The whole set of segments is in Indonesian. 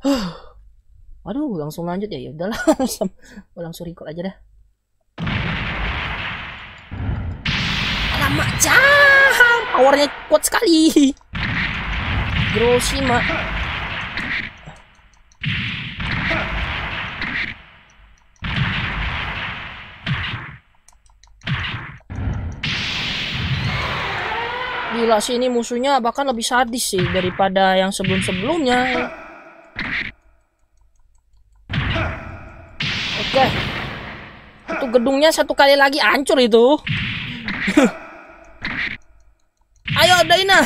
Waduh, langsung lanjut ya. Ya udahlah, langsung langsung record aja dah. Alamak, jahat. Powernya kuat sekali. Hiroshima. Gila sih ini musuhnya bahkan lebih sadis sih daripada yang sebelum-sebelumnya. Oke. Okay. Itu gedungnya satu kali lagi hancur itu. Ayo Daina.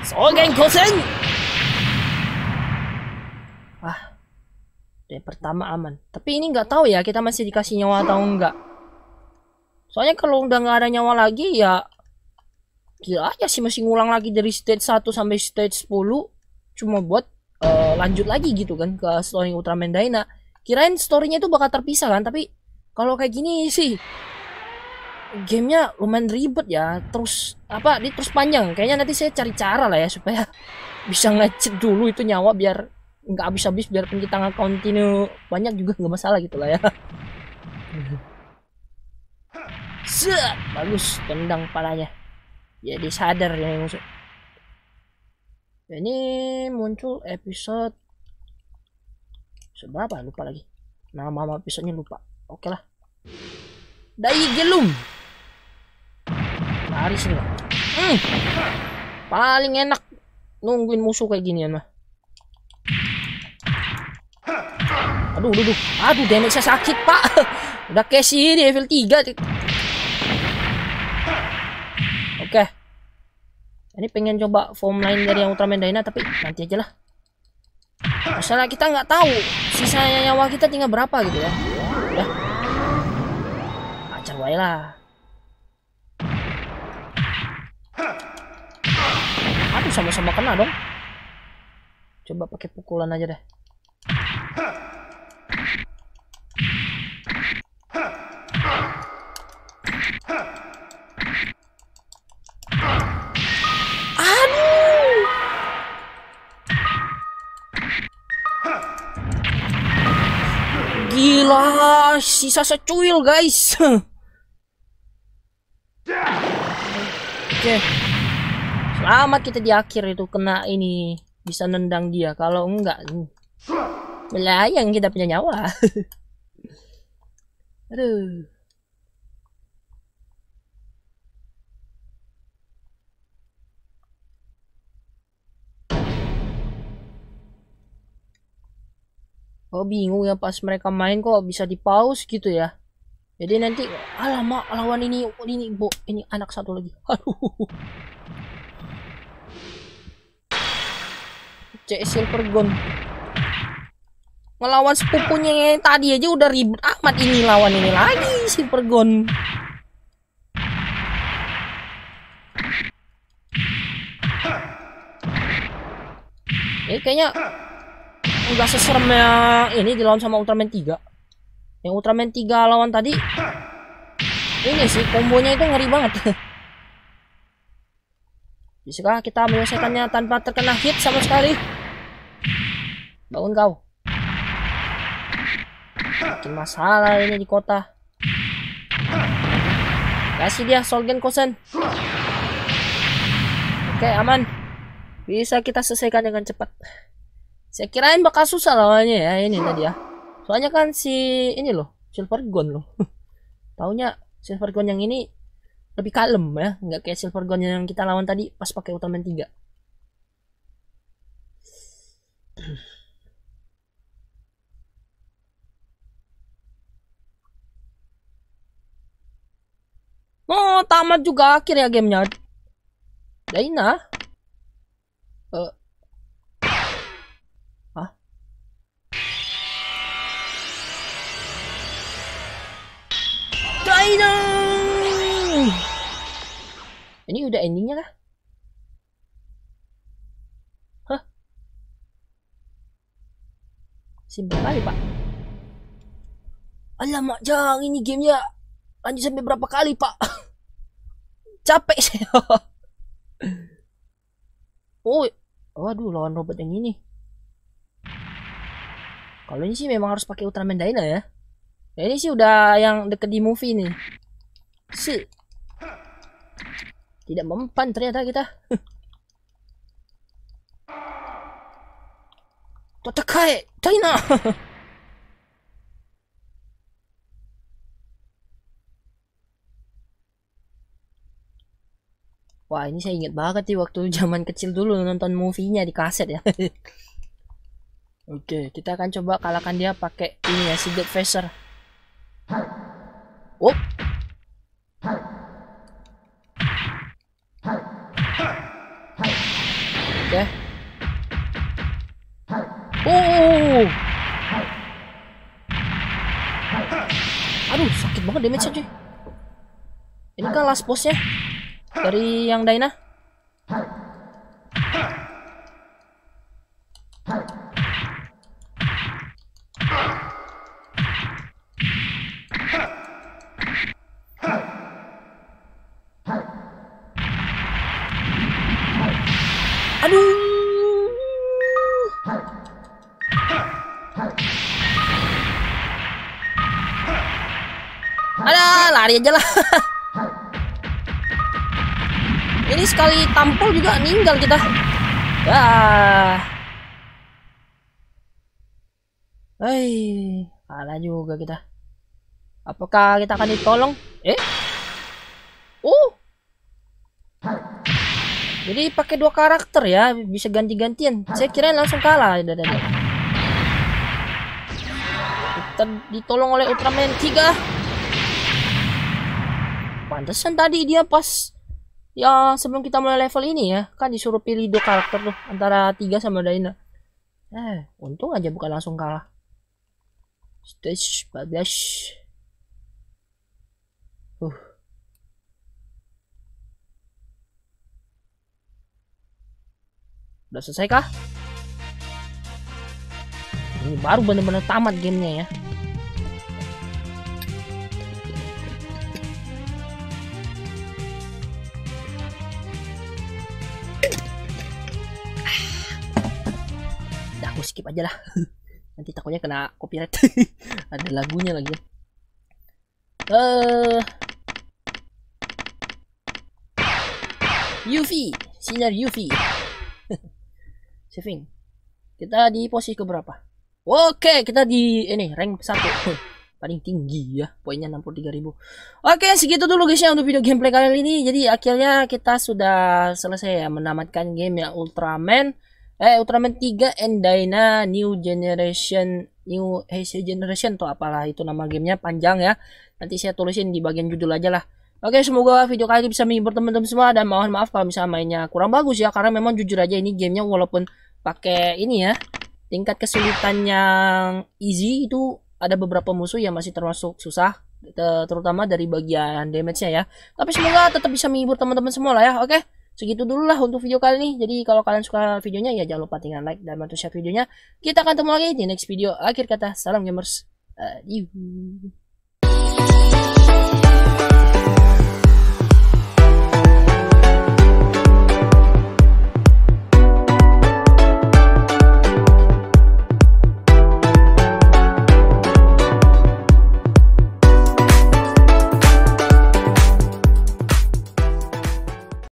Sogen Kosen. Wah. Dari pertama aman. Tapi ini nggak tahu ya kita masih dikasih nyawa atau enggak soalnya kalau udah nggak ada nyawa lagi ya gila aja sih masih ngulang lagi dari stage 1 sampai stage 10 cuma buat uh, lanjut lagi gitu kan ke story Ultraman Dyna kirain storynya itu bakal terpisah kan tapi kalau kayak gini sih gamenya lumayan ribet ya terus apa dia terus panjang kayaknya nanti saya cari cara lah ya supaya bisa ngecek dulu itu nyawa biar nggak habis-habis biar pencipta continue banyak juga nggak masalah gitu lah ya mhm. Set, bagus tendang palanya. Jadi sadar ya musuh. Ini muncul episode seberapa lupa lagi. Nama nama episodenya lupa. Oke lah. Dai gelum. Lari sini. Hmm. Paling enak nungguin musuh kayak ya mah. Aduh, aduh, aduh, damage saya sakit, Pak. Udah kayak ini level 3. Oke. Okay. Ini pengen coba form lain dari yang Ultraman Dyna tapi nanti aja lah. Masalah kita nggak tahu sisanya nyawa kita tinggal berapa gitu ya. Ya. Acar wae lah. Aduh sama-sama kena dong. Coba pakai pukulan aja deh. sisa secuil guys. Oke. Okay. Selamat kita di akhir itu kena ini bisa nendang dia. Kalau enggak melayang kita punya nyawa. Aduh. Oh bingung ya pas mereka main kok bisa di pause gitu ya. Jadi nanti alamak lawan ini ini bo, ini anak satu lagi. Aduh. CS Silver Gun. Ngelawan sepupunya yang tadi aja udah ribet amat ini lawan ini lagi Silver Gun. Eh kayaknya nggak seserem yang ini dilawan sama Ultraman 3 yang Ultraman 3 lawan tadi ini sih kombonya itu ngeri banget bisa kita menyelesaikannya tanpa terkena hit sama sekali bangun kau bikin masalah ini di kota kasih dia Solgen Kosen oke aman bisa kita selesaikan dengan cepat saya kirain bakal susah lawannya ya ini tadi ya. Soalnya kan si ini loh, gun loh. Taunya gun yang ini lebih kalem ya, nggak kayak silver gun yang kita lawan tadi pas pakai Ultraman 3. Oh, tamat juga akhirnya gamenya. Daina. Uh, eh, Ini udah endingnya kah? Hah? Simpel kali, Pak. Alamak, Jang. Ini gamenya lanjut sampai berapa kali, Pak? Capek saya. oh, waduh, lawan robot yang ini. Kalau ini sih memang harus pakai Ultraman Dino ya ya, ini sih udah yang deket di movie nih si tidak mempan ternyata kita Totakai China Wah ini saya ingat banget sih waktu zaman kecil dulu nonton movie-nya di kaset ya Oke, okay, kita akan coba kalahkan dia pakai ini ya, Sidet Phaser. Oh. Oke. Okay. Oh. Aduh, sakit banget damage-nya, Ini kan last boss-nya dari yang Daina. lari aja lah ini sekali tampol juga ninggal kita wah Hei, kalah juga kita. Apakah kita akan ditolong? Eh? Uh. Jadi pakai dua karakter ya, bisa ganti-gantian. Saya kira langsung kalah dari Kita ditolong oleh Ultraman 3. Pantesan tadi dia pas ya sebelum kita mulai level ini ya, kan disuruh pilih dua karakter tuh antara tiga sama Dina. Eh, untung aja bukan langsung kalah. Stage 14. Uh. Udah selesai kah? Ini baru bener-bener tamat gamenya ya. skip aja lah nanti takutnya kena copyright ada lagunya lagi eh uh, UV sinar UV saving kita di posisi keberapa Oke, kita di ini rank 1. Paling tinggi ya, poinnya 63.000. Oke, segitu dulu guys ya untuk video gameplay kali ini. Jadi akhirnya kita sudah selesai ya menamatkan game ya Ultraman eh Ultraman 3 and Dyna New Generation New HC Generation tuh apalah itu nama gamenya panjang ya nanti saya tulisin di bagian judul aja lah Oke, semoga video kali ini bisa menghibur teman-teman semua dan mohon maaf kalau misalnya mainnya kurang bagus ya karena memang jujur aja ini gamenya walaupun pakai ini ya tingkat kesulitan yang easy itu ada beberapa musuh yang masih termasuk susah terutama dari bagian damage-nya ya. Tapi semoga tetap bisa menghibur teman-teman semua lah ya. Oke segitu dulu lah untuk video kali ini. Jadi kalau kalian suka videonya ya jangan lupa tinggal like dan bantu share videonya. Kita akan ketemu lagi di next video. Akhir kata, salam gamers. Adieu.